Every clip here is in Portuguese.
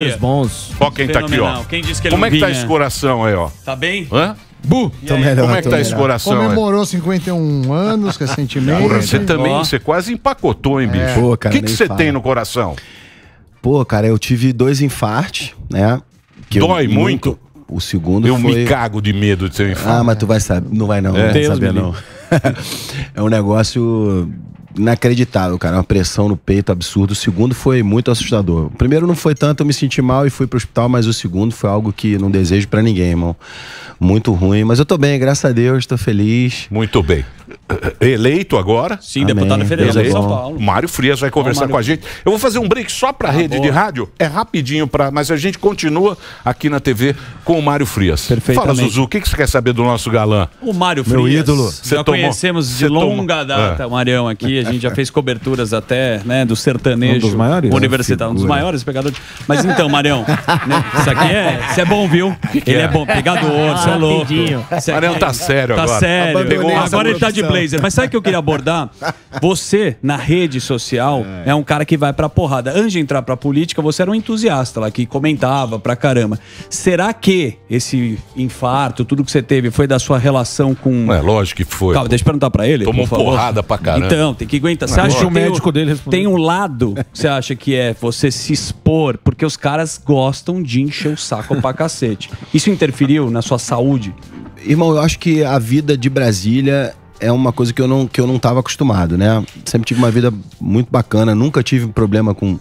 É. bons. Ó quem tá aqui, ó. Quem disse que ele Como é que tá esse coração aí, ó? Tá bem? Hã? Bu, aí? melhor, Como é que tá esse coração? aí? Comemorou 51 anos recentemente. Porra, você também, você quase empacotou, hein, é. bicho? É. Pô, cara, o que que você tem no coração? Pô, cara, eu tive dois infartes, né? Que Dói muito? O segundo Eu foi... me cago de medo de ser um infarto. Ah, mas tu vai saber. Não vai não. É. não vai saber, não. é um negócio inacreditável, cara. Uma pressão no peito absurda. O segundo foi muito assustador. O primeiro não foi tanto, eu me senti mal e fui pro hospital, mas o segundo foi algo que não desejo para ninguém, irmão. Muito ruim. Mas eu tô bem, graças a Deus, tô feliz. Muito bem. Eleito agora. Sim, Amém. deputado federal de São Paulo. Mário Frias vai conversar com a gente. Eu vou fazer um break só pra ah, rede boa. de rádio. É rapidinho, pra... mas a gente continua aqui na TV com o Mário Frias. Perfeito. Fala, Zuzu, o que, você quer saber do nosso galã? O Mário Frias. Meu ídolo. Já tomou... conhecemos de Cê longa toma... data é. o Marião aqui gente já fez coberturas até, né, do sertanejo. Um dos maiores? Universitário, um dos maiores pegadores. Mas então, Marião, né, isso aqui é, isso é bom, viu? ele é, é? bom, pegador, você é louco. Marião é- tá sério tá agora. Tá sério. agora ele tá de blazer. Mas sabe o que eu queria abordar? Você, na rede social, é, é um cara que vai pra porrada. Antes de entrar pra política, você era um entusiasta lá, que comentava pra caramba. Será que esse infarto, tudo que você teve, foi da sua relação com... É, lógico que foi. Calma, deixa eu perguntar pra ele. Tomou porrada pra caramba. Então, tem que aguenta. Você acha que o médico dele respondeu. Tem um lado que você acha que é você se expor, porque os caras gostam de encher o saco pra cacete. Isso interferiu na sua saúde? Irmão, eu acho que a vida de Brasília é uma coisa que eu não que eu não tava acostumado, né? Sempre tive uma vida muito bacana, nunca tive problema com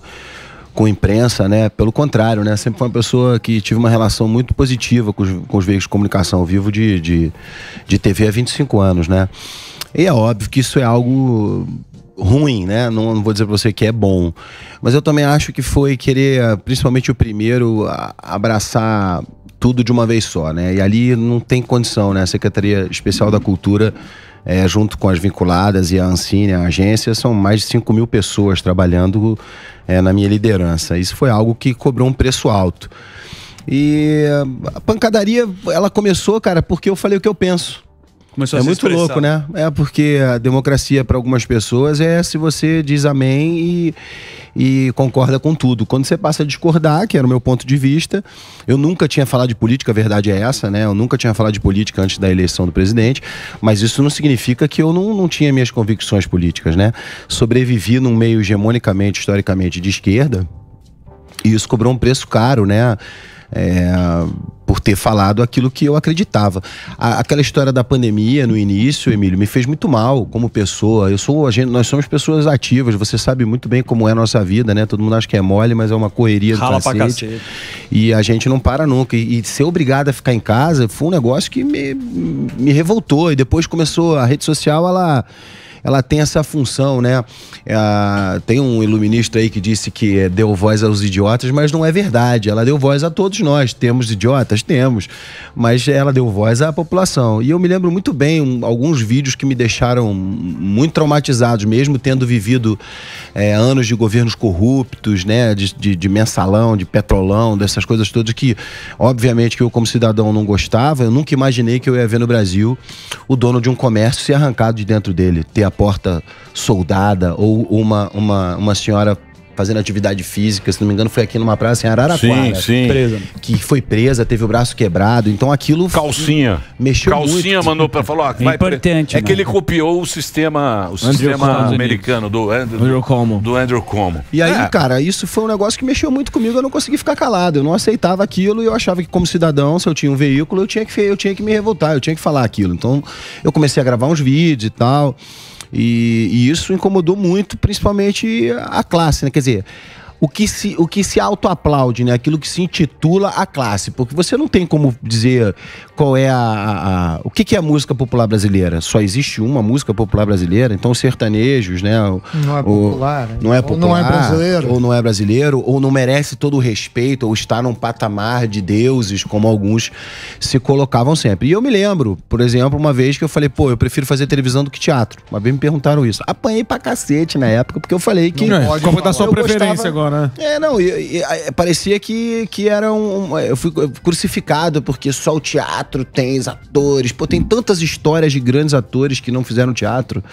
com imprensa, né? Pelo contrário, né? Sempre foi uma pessoa que tive uma relação muito positiva com os, com os veículos de comunicação. ao vivo de, de, de TV há 25 anos, né? E é óbvio que isso é algo ruim, né? Não, não, vou dizer pra você que é bom. Mas eu também acho que foi querer, principalmente o primeiro, abraçar tudo de uma vez só, né? E ali não tem condição, né? A Secretaria Especial da Cultura, é, junto com as vinculadas e a Ancine, a agência, são mais de 5 mil pessoas trabalhando é, na minha liderança. Isso foi algo que cobrou um preço alto. E a pancadaria, ela começou, cara, porque eu falei o que eu penso. Começou é muito louco, né? É porque a democracia para algumas pessoas é se você diz amém e, e concorda com tudo. Quando você passa a discordar, que era o meu ponto de vista, eu nunca tinha falado de política, a verdade é essa, né? Eu nunca tinha falado de política antes da eleição do presidente, mas isso não significa que eu não, não tinha minhas convicções políticas, né? Sobrevivi num meio hegemonicamente, historicamente de esquerda, e isso cobrou um preço caro, né? é, por ter falado aquilo que eu acreditava. A, aquela história da pandemia no início, Emílio, me fez muito mal como pessoa. Eu sou gente, nós somos pessoas ativas, você sabe muito bem como é a nossa vida, né? Todo mundo acha que é mole, mas é uma correria do Rala cacete, cacete. E a gente não para nunca. E, e, ser obrigado a ficar em casa foi um negócio que me, me revoltou. E depois começou a rede social, ela ela tem essa função, né? É, tem um iluminista aí que disse que é, deu voz aos idiotas, mas não é verdade. Ela deu voz a todos nós. Temos idiotas? Temos. Mas ela deu voz à população. E eu me lembro muito bem um, alguns vídeos que me deixaram muito traumatizados, mesmo tendo vivido é, anos de governos corruptos, né? De, de, de mensalão, de petrolão, dessas coisas todas que, obviamente, que eu, como cidadão, não gostava. Eu nunca imaginei que eu ia ver no Brasil o dono de um comércio ser arrancado de dentro dele, ter a porta soldada ou uma, uma, uma senhora fazendo atividade física, se não me engano, foi aqui numa praça em Araraquara. Sim, né? sim. Presa. Que foi presa, teve o braço quebrado. Então aquilo. Calcinha. Mexeu Calcinha muito. mandou pra falar. Ó, é importante. Pre... É que ele copiou o sistema, o Andrew sistema americano do Andrew, Andrew Como. Do Andrew Como. E aí, é. cara, isso foi um negócio que mexeu muito comigo. Eu não consegui ficar calado. Eu não aceitava aquilo e eu achava que, como cidadão, se eu tinha um veículo, eu tinha que, eu tinha que me revoltar, eu tinha que falar aquilo. Então eu comecei a gravar uns vídeos e tal. E, e isso incomodou muito, principalmente a classe, né? Quer dizer, o que se, o que se auto-aplaude, né? Aquilo que se intitula a classe. Porque você não tem como dizer qual é a. a, a o que, que, é a música popular brasileira? Só existe uma música popular brasileira, então os sertanejos, né? Não é popular. Né? É ou, não é popular. Ou não é brasileiro. Ou não é brasileiro, ou não merece todo o respeito, ou está num patamar de deuses, como alguns se colocavam sempre. E eu me lembro, por exemplo, uma vez que eu falei, pô, eu prefiro fazer televisão do que teatro. Uma vez me perguntaram isso. Apanhei pra cacete na época, porque eu falei que. Não, é. pode Qual foi da sua preferência gostava, agora? né? É, não, e, e, parecia que, que era um. Eu fui crucificado porque só o teatro tem atores. Pô, tem tantas histórias de grandes atores que não fizeram teatro.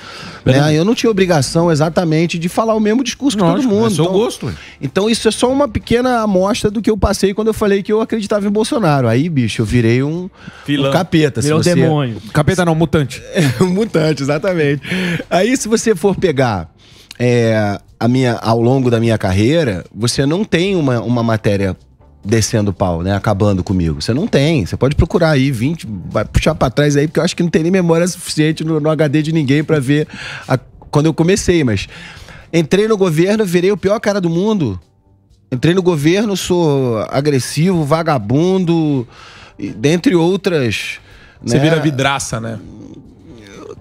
Né? Eu não tinha obrigação exatamente de falar o mesmo discurso que todo né? mundo. É seu então, gosto. Então isso é só uma pequena amostra do que eu passei quando eu falei que eu acreditava em Bolsonaro. Aí, bicho, eu virei um, Filão. um capeta. Virei você... demônio. Capeta não, mutante. É, mutante, exatamente. Aí, se você for pegar. É, a minha, ao longo da minha carreira, você não tem uma, uma matéria descendo o pau, né? Acabando comigo. Você não tem. Você pode procurar aí 20, vai puxar para trás aí, porque eu acho que não tem nem memória suficiente no, no HD de ninguém para ver a, quando eu comecei, mas entrei no governo, virei o pior cara do mundo. Entrei no governo, sou agressivo, vagabundo, dentre outras. Você né? vira vidraça, né?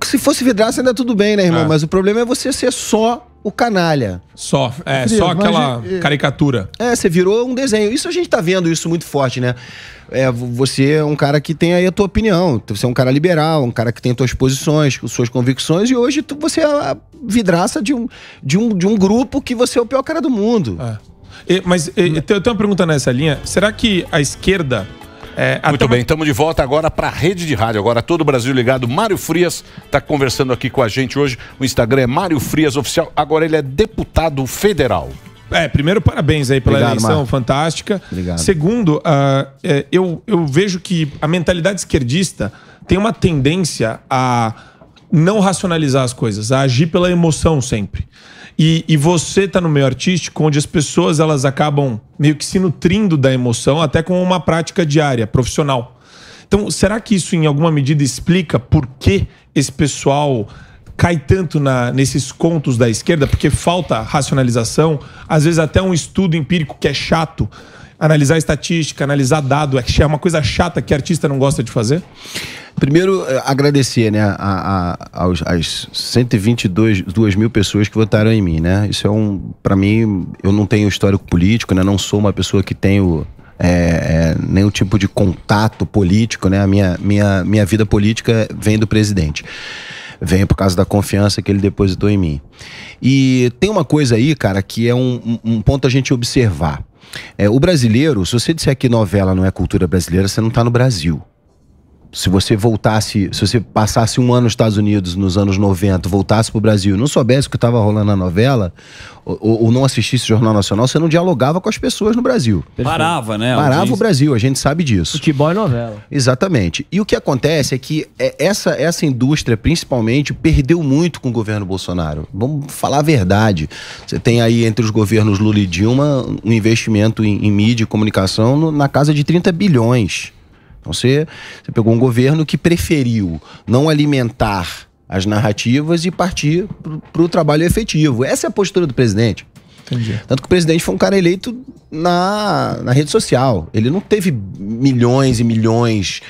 Se fosse vidraça ainda tudo bem, né, irmão? Ah. Mas o problema é você ser só o canalha. Só, é, só aquela mas, é, caricatura. É, você virou um desenho. Isso a gente tá vendo isso muito forte, né? É, você é um cara que tem aí a tua opinião. Você é um cara liberal, um cara que tem suas posições, suas convicções, e hoje tu, você é a vidraça de um, de, um, de um grupo que você é o pior cara do mundo. É. E, mas e, eu tenho uma pergunta nessa linha. Será que a esquerda é, Muito bem, estamos de volta agora para a rede de rádio. Agora todo o Brasil ligado. Mário Frias está conversando aqui com a gente hoje. O Instagram é Mário Frias Oficial. Agora ele é deputado federal. É, primeiro, parabéns aí pela Obrigado, eleição Mar. fantástica. Obrigado. Segundo, uh, é, eu, eu vejo que a mentalidade esquerdista tem uma tendência a não racionalizar as coisas, a agir pela emoção sempre. E, e você está no meio artístico onde as pessoas elas acabam meio que se nutrindo da emoção, até com uma prática diária, profissional. Então, será que isso em alguma medida explica por que esse pessoal cai tanto na, nesses contos da esquerda? Porque falta racionalização, às vezes até um estudo empírico que é chato analisar estatística, analisar dado, é, é uma coisa chata que artista não gosta de fazer? Primeiro, eh, agradecer né, a, a, aos, às 122 mil pessoas que votaram em mim, né? Isso é um. para mim, eu não tenho histórico político, né? Não sou uma pessoa que tenho é, é, nenhum tipo de contato político, né? A minha, minha, minha vida política vem do presidente. Vem por causa da confiança que ele depositou em mim. E tem uma coisa aí, cara, que é um, um ponto a gente observar. É, o brasileiro, se você disser que novela não é cultura brasileira, você não está no Brasil se você voltasse, se você passasse um ano nos Estados Unidos nos anos 90, voltasse para o Brasil não soubesse o que estava rolando na novela, ou, ou, não assistisse o Jornal Nacional, você não dialogava com as pessoas no Brasil. Parava, né? Parava o Brasil, a gente sabe disso. Futebol e novela. Exatamente. E o que acontece é que é, essa, essa indústria, principalmente, perdeu muito com o governo Bolsonaro. Vamos falar a verdade. Você tem aí entre os governos Lula e Dilma um investimento em, em mídia e comunicação no, na casa de 30 bilhões. Então você, você pegou um governo que preferiu não alimentar as narrativas e partir para o trabalho efetivo. Essa é a postura do presidente. Entendi. Tanto que o presidente foi um cara eleito na, na rede social. Ele não teve milhões e milhões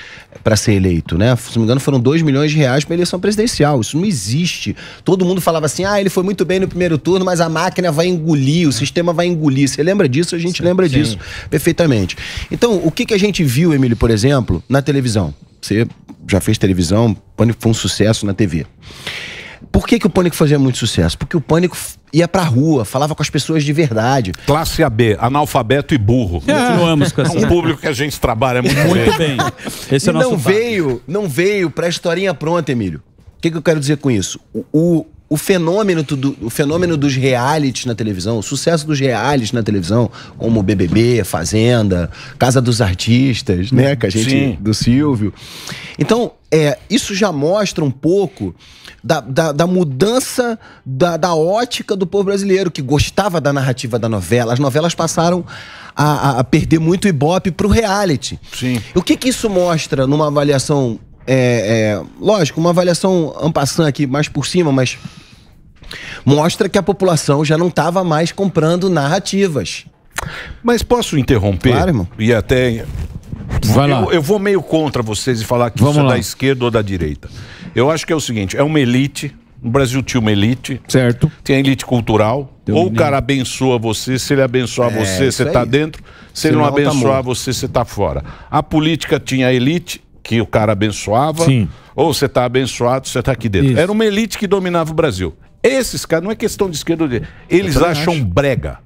para ser eleito, né? Se não me engano, foram 2 milhões de reais para eleição presidencial. Isso não existe. Todo mundo falava assim: ah, ele foi muito bem no primeiro turno, mas a máquina vai engolir, o sistema vai engolir. Você lembra disso? A gente sim, lembra sim. disso perfeitamente. Então, o que, que a gente viu, Emílio, por exemplo, na televisão? Você já fez televisão, foi um sucesso na TV. Por que, que o Pânico fazia muito sucesso? Porque o Pânico ia pra rua, falava com as pessoas de verdade. Classe AB, analfabeto e burro. É. Continuamos com essa. É um público que a gente trabalha muito, muito bem. Esse é o nosso não veio, não veio pra historinha pronta, Emílio. O que, que eu quero dizer com isso? o, o fenômeno, tudo o fenômeno dos realities na televisão, o sucesso dos realities na televisão, como BBB, Fazenda, Casa dos Artistas, né? Que a gente, Sim. do Silvio. Então, é, isso já mostra um pouco da, da, da mudança da, da, ótica do povo brasileiro, que gostava da narrativa da novela. As novelas passaram a, a perder muito ibope para o reality. Sim. O que, que isso mostra numa avaliação é, é, lógico, uma avaliação ampassando aqui mais por cima, mas mostra que a população já não estava mais comprando narrativas. Mas posso interromper? Claro, irmão. E até. Vai lá. Eu, eu vou meio contra vocês e falar que Vamos isso é lá. da esquerda ou da direita. Eu acho que é o seguinte: é uma elite. No Brasil tinha uma elite. Certo. Tem a elite cultural. Deu ou o cara abençoa você, se ele abençoar é, você, você está dentro. Se, se ele não, não tá abençoar tá você, você está fora. A política tinha a elite, que o cara abençoava. Sim. Ou você está abençoado, você está aqui dentro. Isso. Era uma elite que dominava o Brasil. Esses caras, não é questão de esquerda ou de Eles acham acho. brega.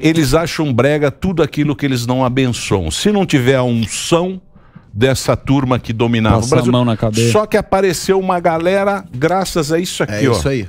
Eles acham brega tudo aquilo que eles não abençoam. Se não tiver a unção dessa turma que dominava Passa o Brasil. Só que apareceu uma galera graças a isso aqui, é ó. Isso aí.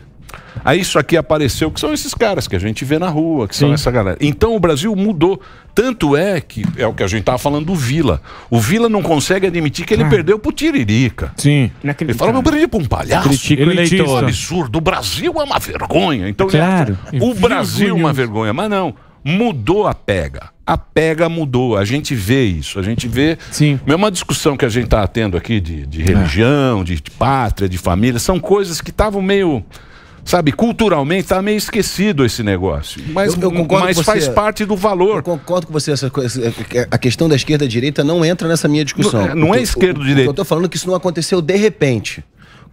Aí isso aqui apareceu, que são esses caras que a gente vê na rua, que Sim. são essa galera. Então o Brasil mudou. Tanto é que é o que a gente estava falando do Vila. O Vila não consegue admitir que ele ah. perdeu pro Tiririca. Sim. Ele fala, eu perdi pra um palhaço. Critica o é Um absurdo. O Brasil é uma vergonha. Então, claro. É o Brasil é uma vergonha. Mas não mudou a pega. A pega mudou, a gente vê isso, a gente vê. Sim. É uma discussão que a gente está tendo aqui de, de religião, de, de pátria, de família, são coisas que estavam meio sabe, culturalmente está meio esquecido esse negócio. Mas, eu, eu mas você, faz parte do valor. Eu concordo com você, essa coisa, é, é, a questão da esquerda e direita não entra nessa minha discussão. Não, é, não é esquerda direita. Eu estou falando que isso não aconteceu de repente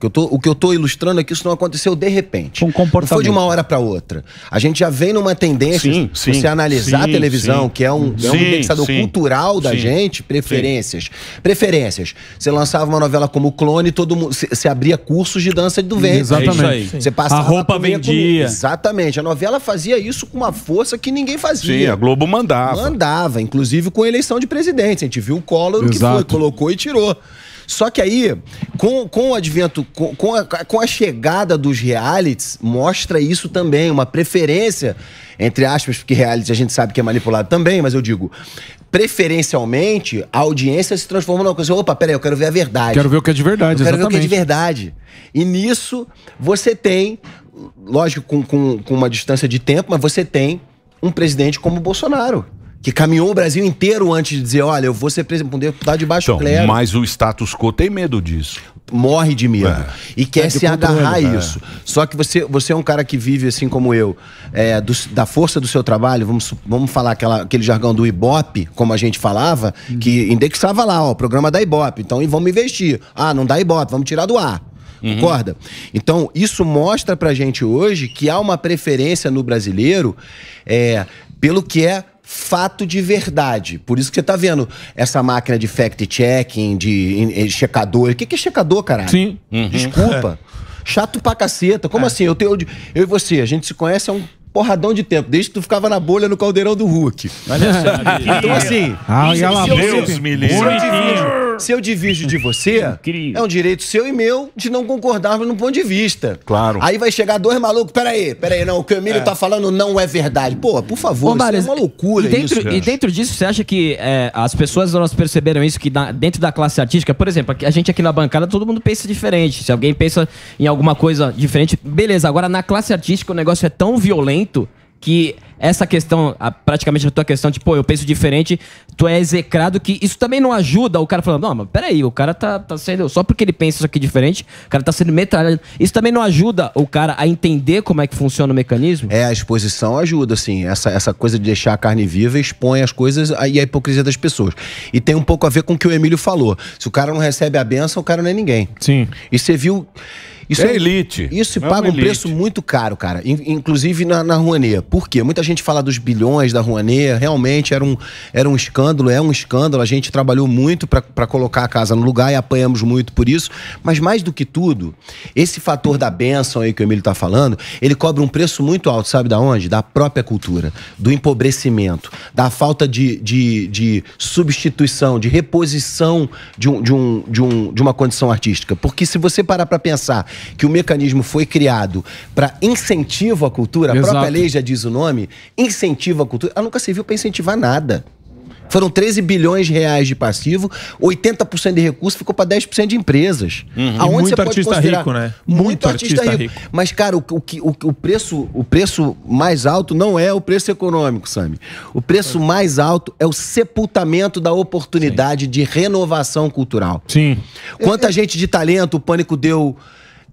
que eu tô, o que eu estou ilustrando é que isso não aconteceu de repente. Um comportamento. Não foi de uma hora para outra. A gente já vem numa tendência, sim, sim, você analisar sim, a televisão, que é um, é um indexador cultural da gente, preferências. Preferências. Você lançava uma novela como Clone, todo mundo. Você abria cursos de dança do ventre. Exatamente. É você passava a roupa vendia. Com... Exatamente. A novela fazia isso com uma força que ninguém fazia. Sim, a Globo mandava. Mandava, inclusive com eleição de presidente. A gente viu o Collor que foi, colocou e tirou. Só que aí, com, com o advento, com, com, a, com a chegada dos realities, mostra isso também, uma preferência, entre aspas, porque reality a gente sabe que é manipulado também, mas eu digo, preferencialmente, a audiência se transforma numa coisa. Opa, peraí, eu quero ver a verdade. Quero ver o que é de verdade, eu quero exatamente. ver o que é de verdade. E nisso, você tem, lógico, com, com, com uma distância de tempo, mas você tem um presidente como o Bolsonaro que caminhou o Brasil inteiro antes de dizer, olha, eu vou ser presidente um deputado de baixo então, clero. Mas o status quo tem medo disso. Morre de medo. É. E quer é se agarrar a é. isso. É. Só que você, você é um cara que vive assim como eu, é, do, da força do seu trabalho, vamos, vamos falar aquela, aquele jargão do Ibope, como a gente falava, hum. que indexava lá, ó, o programa da Ibope. Então, e vamos investir. Ah, não dá Ibope, vamos tirar do ar. Uhum. Concorda? Então, isso mostra pra gente hoje que há uma preferência no brasileiro é, pelo que é fato de verdade. Por isso que você tá vendo essa máquina de fact-checking, de, checador. O que, é checador, caralho? Sim. Uhum. Desculpa. É. Chato pra caceta. Como é. assim? Eu, tenho, eu, eu e você, a gente se conhece há um porradão de tempo, desde que tu ficava na bolha no caldeirão do Hulk. Olha só. então assim... Ah, e é ela Deus me livre. Se eu divido de você, Incrível. é um direito seu e meu de não concordarmos num ponto de vista. Claro. Aí vai chegar dois malucos, peraí, peraí, não, o que o Emílio é. tá falando não é verdade. Pô, por favor, isso é uma loucura e dentro, isso, E dentro disso, você acha que é, as pessoas não perceberam isso, que na, dentro da classe artística, por exemplo, a gente aqui na bancada, todo mundo pensa diferente. Se alguém pensa em alguma coisa diferente, beleza. Agora, na classe artística, o negócio é tão violento que essa questão, a, praticamente a tua questão tipo eu penso diferente, tu é execrado, que isso também não ajuda o cara falando, não, mas peraí, o cara tá, tá sendo, só porque ele pensa isso aqui diferente, o cara tá sendo metralhado. Isso também não ajuda o cara a entender como é que funciona o mecanismo? É, a exposição ajuda, assim, essa, essa coisa de deixar a carne viva expõe as coisas e a hipocrisia das pessoas. E tem um pouco a ver com o que o Emílio falou. Se o cara não recebe a benção, o cara não é ninguém. Sim. E você viu... Isso é, é elite. Isso é paga um elite. preço muito caro, cara. Inclusive na, na Por quê? Muita gente fala dos bilhões da Rouanet. Realmente era um, era um escândalo, é um escândalo. A gente trabalhou muito para colocar a casa no lugar e apanhamos muito por isso. Mas mais do que tudo, esse fator da benção aí que o Emílio tá falando, ele cobra um preço muito alto, sabe da onde? Da própria cultura, do empobrecimento, da falta de, de, de substituição, de reposição de, um, de, um, de, um, de uma condição artística. Porque se você parar para pensar que o mecanismo foi criado para incentivo à cultura, a própria lei já diz o nome, incentivo à cultura, ela nunca serviu para incentivar nada. Foram 13 bilhões de reais de passivo, 80% de recurso ficou para 10% de empresas. Uhum. Aonde muito você artista rico, né? Muito, muito artista, artista rico. rico. Mas, cara, o, o, o, preço, o preço mais alto não é o preço econômico, Sami. O preço é. mais alto é o sepultamento da oportunidade Sim. de renovação cultural. Sim. Quanta é, gente de talento o pânico deu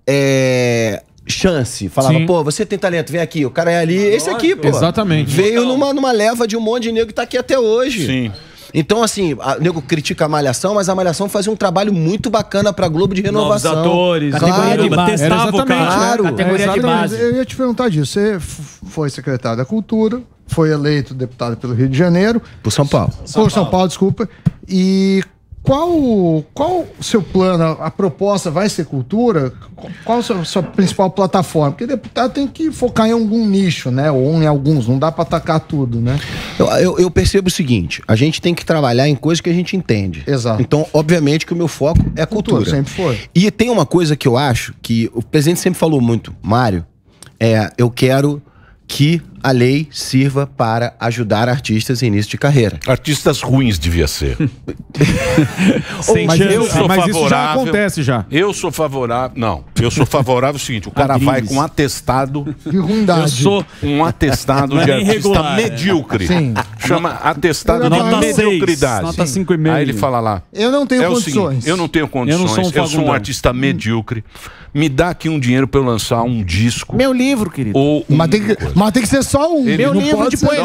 é, chance. Falava, Sim. pô, você tem talento, vem aqui. O cara é ali, ah, esse aqui, pô. Exatamente. Veio então... numa, numa leva de um monte de nego que tá aqui até hoje. Sim. Então, assim, o nego critica a Malhação, mas a Malhação fazia um trabalho muito bacana pra Globo de renovação. Novos atores, categoria de base. Testava o né? Claro. Né? Categoria é, de base. Eu ia te perguntar disso. Você foi secretário da Cultura, foi eleito deputado pelo Rio de Janeiro. Por São Paulo. São por Paulo, São Paulo desculpa. E qual, qual o seu plano? A proposta vai ser cultura? Qual a sua, sua, principal plataforma? Porque deputado tem que focar em algum nicho, né? Ou em alguns, não dá para atacar tudo, né? Eu, eu, eu, percebo o seguinte: a gente tem que trabalhar em coisas que a gente entende. Exato. Então, obviamente, que o meu foco é cultura. cultura sempre foi. E tem uma coisa que eu acho que o presidente sempre falou muito, Mário, é eu quero que a lei sirva para ajudar artistas em início de carreira. Artistas ruins devia ser. Sem mas eu sou ah, mas favorável. Isso já acontece já. Eu sou favorável. Não, eu sou favorável ao é seguinte: o cara vai com um atestado de ruindade. Eu sou um atestado é de artista regular, é. medíocre. É. Sim chama atestado de nota mediocridade. Seis, nota 5,5. Aí ele fala lá. Eu não tenho é condições. Seguinte, eu não tenho condições. Eu, não sou, um eu sou um artista medíocre. Me dá aqui um dinheiro para eu lançar um disco. Meu livro, querido. Ou um mas, tem que, mas tem que ser só um. Ele Meu livro de poesia.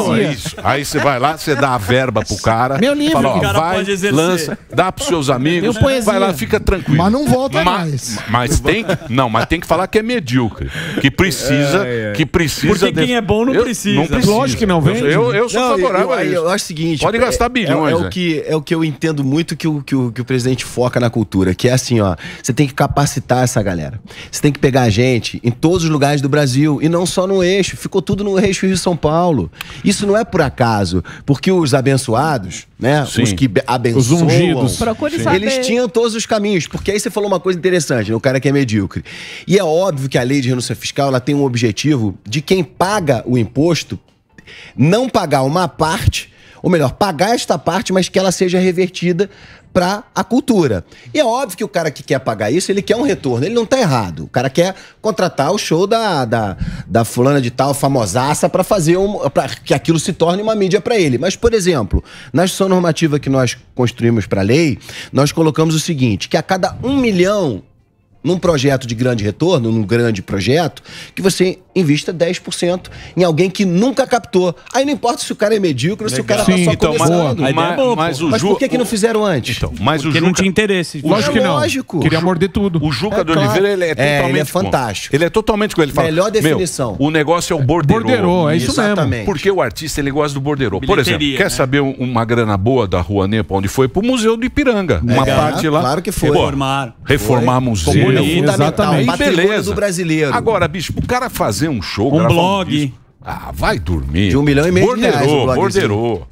Não, é Aí você vai lá, você dá a verba pro cara. Meu livro. Fala, ó, cara vai, lança, dá pros seus amigos. Vai lá, fica tranquilo. Mas não volta mas, mais. Mas tem, não, mas tem que falar que é medíocre. Que precisa, é, é. é. que precisa... Porque de... quem é bom não eu, precisa. Não precisa. Lógico que não vem. Eu, eu, eu sou não, favorável é eu acho o seguinte. Pode é, gastar bilhões. É, é, o né? que, é o que eu entendo muito que o, que o, que, o, presidente foca na cultura, que é assim, ó. Você tem que capacitar essa galera. Você tem que pegar a gente em todos os lugares do Brasil e não só no eixo. Ficou tudo no eixo Rio São Paulo. Isso não é por acaso, porque os abençoados, né? Sim. Os que abençoam. Os ungidos. Procure Sim. saber. Eles tinham todos os caminhos, porque aí você falou uma coisa interessante, né? o cara que é medíocre. E é óbvio que a lei de renúncia fiscal ela tem um objetivo de quem paga o imposto não pagar uma parte, ou melhor, pagar esta parte, mas que ela seja revertida para a cultura. E é óbvio que o cara que quer pagar isso, ele quer um retorno, ele não tá errado. O cara quer contratar o show da, da, da fulana de tal famosaça para fazer um, para que aquilo se torne uma mídia para ele. Mas, por exemplo, na sua normativa que nós construímos para a lei, nós colocamos o seguinte, que a cada um milhão num projeto de grande retorno, num grande projeto, que você invista 10% em alguém que nunca captou. Aí não importa se o cara é medíocre, se o cara tá Sim, tá só então, começando. É mas, mas, bom, mas, o Ju, por que, que não fizeram antes? Então, mas Porque o Juca, não tinha interesse. O Lógico que não. Lógico. Queria morder tudo. O Juca é, do Oliveira, é é, ele é totalmente é, ele é fantástico. Com, ele é totalmente com ele. fala, Melhor definição. o negócio é o borderô. Borderô, é isso Exatamente. mesmo. Porque o artista, ele gosta do borderô. Por exemplo, né? quer saber uma grana boa da Rua Nepa, onde foi? Pro Museu do Ipiranga. Uma parte lá. Claro que foi. reformar. Reformar museu. Entendeu? Isso, fundamental. Exatamente. Beleza. do brasileiro. Agora, bicho, o cara fazer um show, Um gravar blog. disco- ah, vai dormir. De um milhão e meio de reais o Borderou, borderou.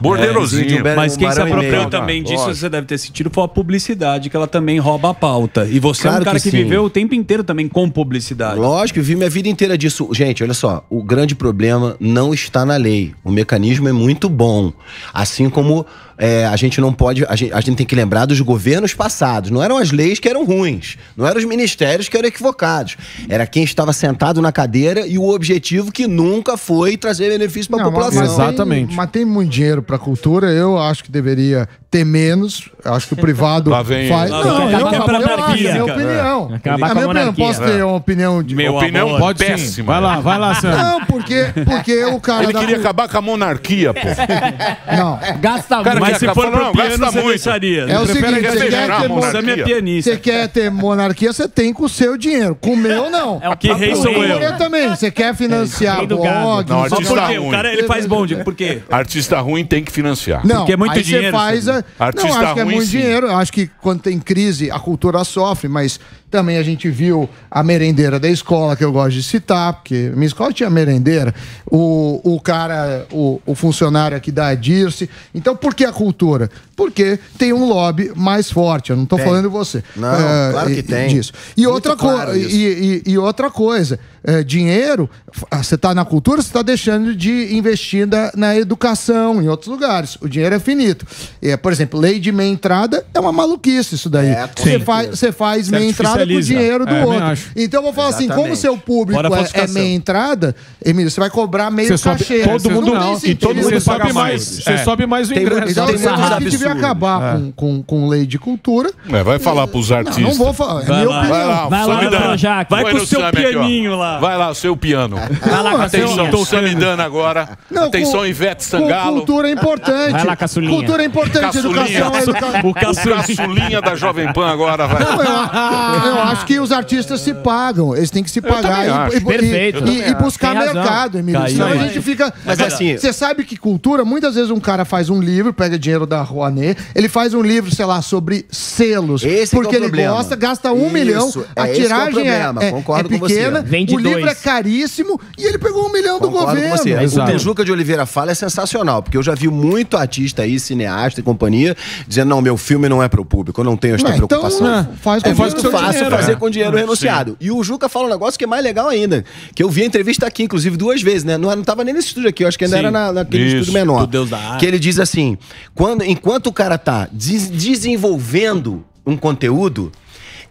Borderosinho. É, mas quem se apropriou também disso, você deve ter sentido, foi a publicidade, que ela também rouba a pauta. E você claro é um cara que, que viveu o tempo inteiro também com publicidade. Lógico, eu vi minha vida inteira disso. Gente, olha só, o grande problema não está na lei. O mecanismo é muito bom. Assim como é, a gente não pode. A gente, a gente, tem que lembrar dos governos passados. Não eram as leis que eram ruins, não eram os ministérios que eram equivocados. Era quem estava sentado na cadeira e o objetivo que nunca foi trazer benefício para a população. exatamente. Mas tem muito dinheiro para a cultura, eu acho que deveria ter menos. Acho que o privado Lá vem- faz. Não, eu, Acaba com é. é a eu, minha opinião. com a minha opinião, monarquia. posso ter uma opinião de. Meu opinião amor, pode sim. péssima. Vai lá, vai lá, Não, porque, porque o cara. Ele queria acabar com a monarquia, pô. Não. Gasta muito Mas se for pro piano, muito. deixaria. É o seguinte, você quer, ter mon- é você quer ter monarquia, você tem com o seu dinheiro. Com o meu, não. É o que rei sou eu. também. Você quer financiar o blog, Não, artista ruim. Porque Artista ruim tem que financiar. Não, é você faz Artista não, acho que é muito sim. dinheiro. Acho que quando tem crise, a cultura sofre, mas também a gente viu a merendeira da escola, que eu gosto de citar, porque minha escola tinha merendeira. O, o cara, o, o funcionário aqui da Dirce. Então, por que a cultura? Porque tem um lobby mais forte. Eu não estou falando de você. Não, é, claro que tem. Disso. E, outra claro isso. E, e, e, outra coisa, é, dinheiro, ah, você está na cultura, você está deixando de investir na, na, educação, em outros lugares. O dinheiro é finito. É, por exemplo, lei de meia entrada é uma maluquice isso daí. É, você é, faz, faz meia entrada com o né? dinheiro do é, outro. Então eu vou falar Exatamente. assim, como seu público é, é meia entrada, Emílio, você vai cobrar meio você sobe, cachê. Todo mundo não, e todo mundo você sobe mais. Você é. sobe mais o ingresso. Então tem muitos que devia acabar é. com, com, lei de cultura. É, vai falar pros artistas. Não, vou falar. É minha opinião. Vai lá, Projac. Vai com o seu pianinho lá. Vai lá, o seu piano. Vai lá, Atenção, Samidana agora. Atenção, Ivete Sangalo. Cultura é importante. Vai lá, caçulinha. Cultura é importante. Educação é educação. O caçulinha da Jovem Pan agora vai. eu acho ah. que os artistas se pagam. Eles têm que se pagar e, e, E, e buscar Tem mercado, Emílio. Senão a gente fica. Mas assim. Você sabe que cultura, muitas vezes um cara faz um livro, pega dinheiro da Rouanet, ele faz um livro, sei lá, sobre selos. Esse é porque é ele problema. gosta, gasta um Isso, milhão. É, a é tiragem é, é, Concordo é pequena, o livro dois. é caríssimo e ele pegou um milhão Concordo do governo. Com você. Exato. O Tejuca de Oliveira fala é sensacional, porque eu já vi muito artista aí, cineasta e companhia, dizendo: não, meu filme não é para o público, eu não tenho esta não, então preocupação. faz, é faz, faz, fácil era. fazer com dinheiro renunciado. Sim. E o Juca fala um negócio que é mais legal ainda, que eu vi a entrevista aqui, inclusive duas vezes, né? Não, não tava nem nesse estúdio aqui, eu acho que ainda Sim. era na, naquele Isso, estúdio menor. Do Deus da arte. Que ele diz assim, quando, enquanto o cara tá des desenvolvendo um conteúdo,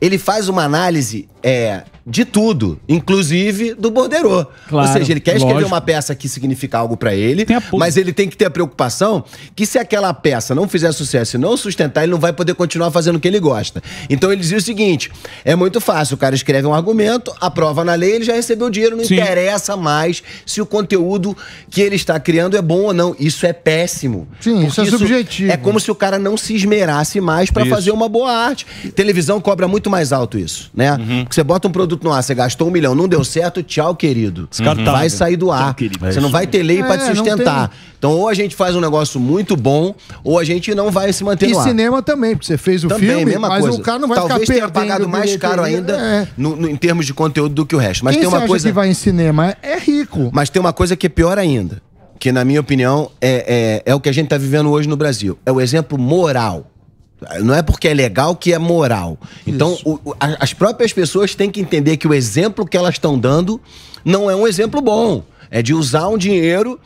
ele faz uma análise é, de tudo, inclusive do Borderô. Claro, Ou seja, ele quer escrever lógico. uma peça que significa algo para ele, mas ele tem que ter a preocupação que se aquela peça não fizer sucesso e não sustentar, ele não vai poder continuar fazendo o que ele gosta. Então ele dizia o seguinte: é muito fácil, o cara escreve um argumento, aprova na lei, ele já recebeu o dinheiro, não Sim. interessa mais se o conteúdo que ele está criando é bom ou não. Isso é péssimo. Sim, isso é isso subjetivo. É como se o cara não se esmerasse mais para fazer uma boa arte. Televisão cobra muito mais alto isso, né? Uhum. Porque você bota um produto produto no ar, você gastou um milhão, não deu certo, tchau, querido. Descartável. Vai sair do ar. você não vai ter lei é, para te sustentar. Então, ou a gente faz um negócio muito bom, ou a gente não vai se manter e no ar. E cinema também, porque você fez o também, filme, mesma mas coisa. o cara não vai Talvez ficar tenha pagado mais caro ainda é. no, no, em termos de conteúdo do que o resto. Mas Quem tem uma acha coisa que vai em cinema é rico. Mas tem uma coisa que é pior ainda, que na minha opinião é, é, é o que a gente está vivendo hoje no Brasil. É o exemplo moral não é porque é legal que é moral. Então, o, o, as próprias pessoas têm que entender que o exemplo que elas estão dando não é um exemplo bom. É de usar um dinheiro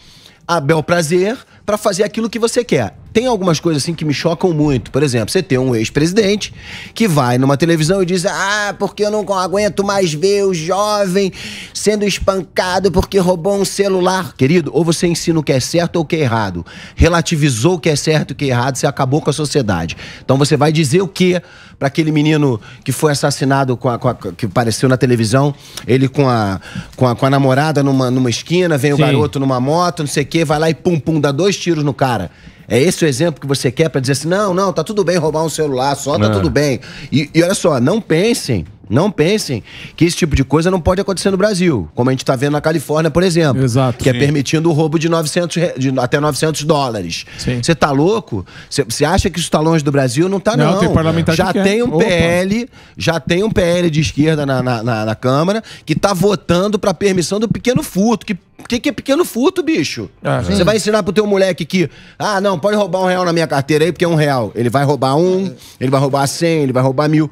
a bel prazer para fazer aquilo que você quer tem algumas coisas assim que me chocam muito. Por exemplo, você tem um ex-presidente que vai numa televisão e diz: Ah, porque eu não aguento mais ver o jovem sendo espancado porque roubou um celular. Querido, ou você ensina o que é certo ou o que é errado. Relativizou o que é certo e o que é errado, você acabou com a sociedade. Então você vai dizer o que para aquele menino que foi assassinado, com, a, com a, que apareceu na televisão, ele com a, com a, com a namorada numa, numa esquina, vem Sim. o garoto numa moto, não sei o quê, vai lá e pum, pum, dá dois tiros no cara. É esse o exemplo que você quer para dizer assim: não, não, tá tudo bem roubar um celular só, tá ah. tudo bem. E, e olha só, não pensem não pensem que esse tipo de coisa não pode acontecer no Brasil, como a gente está vendo na Califórnia, por exemplo. Exato, que é sim. é permitindo o roubo de, 900, de até 900 dólares. Você está louco? Você acha que isso está longe do Brasil? Não está, não. não. Tem já tem quer. um Opa. PL, já tem um PL de esquerda na, na, na, na Câmara que está votando para permissão do pequeno furto, que que, que é pequeno furto, bicho? Ah, você vai ensinar pro teu moleque que, ah, não, pode roubar um real na minha carteira aí, porque é um real. Ele vai roubar um, ele vai roubar cem, ele vai roubar mil.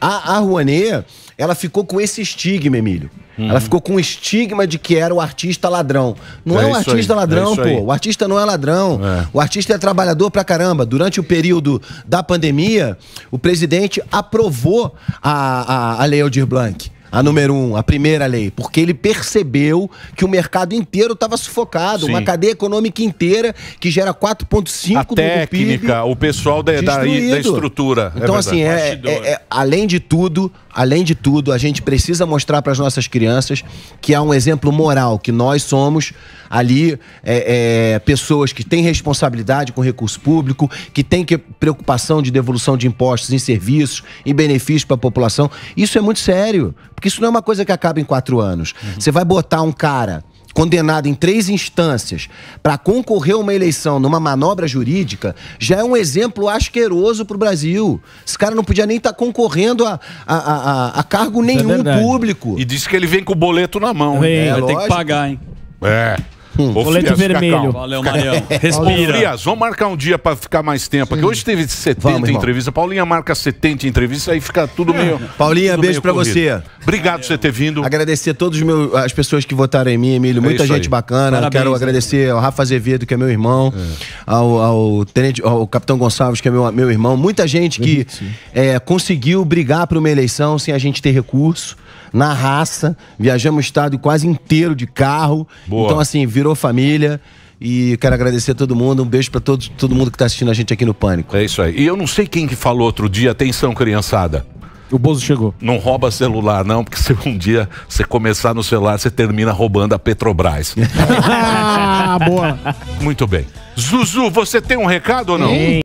A, a Rouanet, ela ficou com esse estigma, Emílio. Uhum. Ela ficou com o estigma de que era o artista ladrão. Não é, é o artista aí, é ladrão, é pô. Aí. O artista não é ladrão. É. O artista é trabalhador pra caramba. Durante o período da pandemia, o presidente aprovou a, a, a Lei Aldir Blanc a número um, a primeira lei, porque ele percebeu que o mercado inteiro estava sufocado, Sim. uma cadeia econômica inteira que gera 4,5% do técnica, o pessoal da, da, da estrutura. É então, assim, é assim, é, é, além de tudo, além de tudo, a gente precisa mostrar para as nossas crianças que há um exemplo moral, que nós somos ali é, é, pessoas que têm responsabilidade com recurso público, que têm que, preocupação de devolução de impostos em serviços, em benefícios para a população. Isso é muito sério, porque isso não é uma coisa que acaba em quatro anos. Uhum. Você vai botar um cara condenado em três instâncias para concorrer a uma eleição numa manobra jurídica, já é um exemplo asqueroso para o Brasil. Esse cara não podia nem estar tá concorrendo a, a, a, a cargo é nenhum é público. E disse que ele vem com o boleto na mão. Vem, é, vai lógico. ter que pagar, hein? É. Hum. Ô, Frias, vermelho. Valeu, Marião. Respira. Ô, Frias, vamos marcar um dia pra ficar mais tempo Porque Hoje teve 70 vamos, entrevistas. Paulinha marca 70 entrevistas, aí fica tudo meio. Paulinha, tudo beijo meio pra corrido. você. Obrigado por você ter vindo. Agradecer todas as pessoas que votaram em mim, Emílio. É Muita é gente aí. bacana. Parabéns, Quero agradecer né? ao Rafa Azevedo, que é meu irmão, é. Ao, ao, Tenente, ao Capitão Gonçalves, que é meu, meu irmão. Muita gente que é, conseguiu brigar para uma eleição sem a gente ter recurso na raça, viajamos o estado quase inteiro de carro. Boa. Então, assim, virou família. E quero agradecer a todo mundo. Um beijo para todo, todo mundo que está assistindo a gente aqui no Pânico. É isso aí. E eu não sei quem que falou outro dia, atenção, criançada. O Bozo chegou. Não rouba celular, não, porque se um dia você começar no celular, você termina roubando a Petrobras. ah, boa. Muito bem. Zuzu, você tem um recado ou não? Ei.